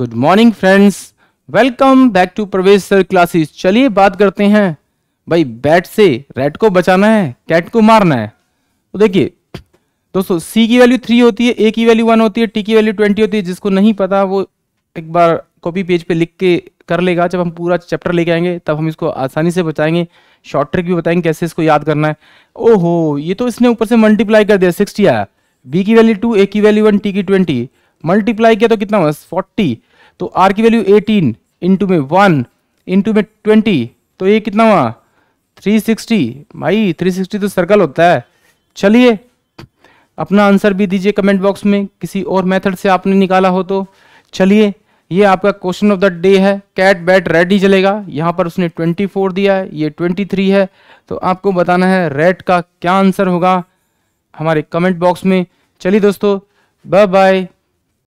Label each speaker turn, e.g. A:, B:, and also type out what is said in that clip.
A: good morning friends welcome back to Pravesh sir classes चलिए बात करते हैं भाई बैट से रेड को बचाना है कैट को मारना है तो देखिए दोस्तों सी की वैल्यू थ्री होती है ए की वैल्यू वन होती है टी की वैल्यू ट्वेंटी होती है जिसको नहीं पता वो एक बार कॉपी पेज पे लिख के कर लेगा जब हम पूरा चैप्टर लेके आएंगे तब हम इसको आसानी से बताएंगे शॉर्ट ट्रिक भी बताएंगे कैसे इसको याद करना है ओहो ये तो इसने ऊपर से मल्टीप्लाई कर दिया सिक्सटी आया बी की वैल्यू टू ए की वैल्यू वन टी की ट्वेंटी मल्टीप्लाई किया तो कितना हुआ फोर्टी तो आर की वैल्यू एटीन इंटू में वन इंटू में ट्वेंटी तो ये कितना हुआ थ्री सिक्सटी भाई थ्री सिक्सटी तो सर्कल होता है चलिए अपना आंसर भी दीजिए कमेंट बॉक्स में किसी और मेथड से आपने निकाला हो तो चलिए ये आपका क्वेश्चन ऑफ द डे है कैट बैट रेड ही चलेगा यहाँ पर उसने 24 दिया है ये 23 है तो आपको बताना है रेड का क्या आंसर होगा हमारे कमेंट बॉक्स में चलिए दोस्तों बाय बाय